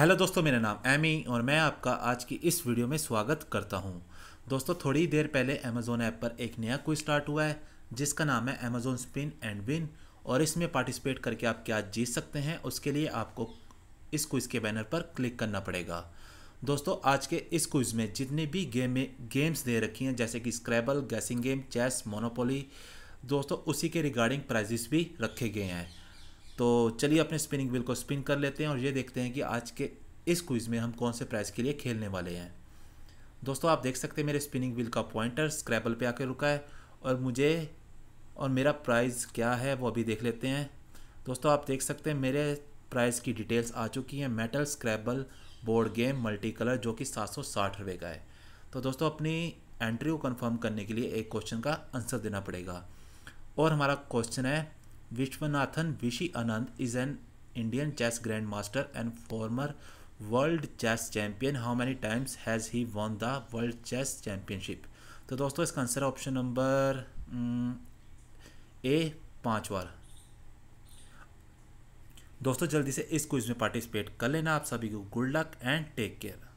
hello दोस्तों मेरा नाम एमी और मैं आपका आज की इस वीडियो में स्वागत करता हूँ दोस्तों थोड़ी देर पहले अमेज़ोन ऐप पर एक नया कोई स्टार्ट हुआ है जिसका नाम है अमेज़ोन स्पिन एंड विन और इसमें पार्टिसिपेट करके आप क्या जीत सकते हैं उसके लिए आपको इस क्विज़ के बैनर पर क्लिक करना पड़ेगा दोस्तों आज के इस क्विज़ में जितने भी गेम गेम्स दे रखी हैं जैसे कि Scrabble guessing game chess Monopoly दोस्तों उसी के रिगार्डिंग प्राइजेस भी रखे गए हैं तो चलिए अपने स्पिनिंग व्हील को स्पिन कर लेते हैं और ये देखते हैं कि आज के इस क्विज़ में हम कौन से प्राइज़ के लिए खेलने वाले हैं दोस्तों आप देख सकते हैं मेरे स्पिनिंग व्हील का पॉइंटर स्क्रैबल पे आकर रुका है और मुझे और मेरा प्राइज़ क्या है वो अभी देख लेते हैं दोस्तों आप देख सकते हैं मेरे प्राइस की डिटेल्स आ चुकी हैं metal Scrabble board game multi colour जो कि सात सौ साठ रुपये का है तो दोस्तों अपनी एंट्री को कन्फर्म करने के लिए एक क्वेश्चन का आंसर देना पड़ेगा और हमारा क्वेश्चन है Vishwanathan Vishi Anand is an Indian chess grandmaster and former world chess champion how many times has he won the world chess championship तो दोस्तों इसका आंसर ऑप्शन नंबर ए पाँच बार दोस्तों जल्दी से इस क्विज में पार्टिसिपेट कर लेना आप सभी को good luck and take care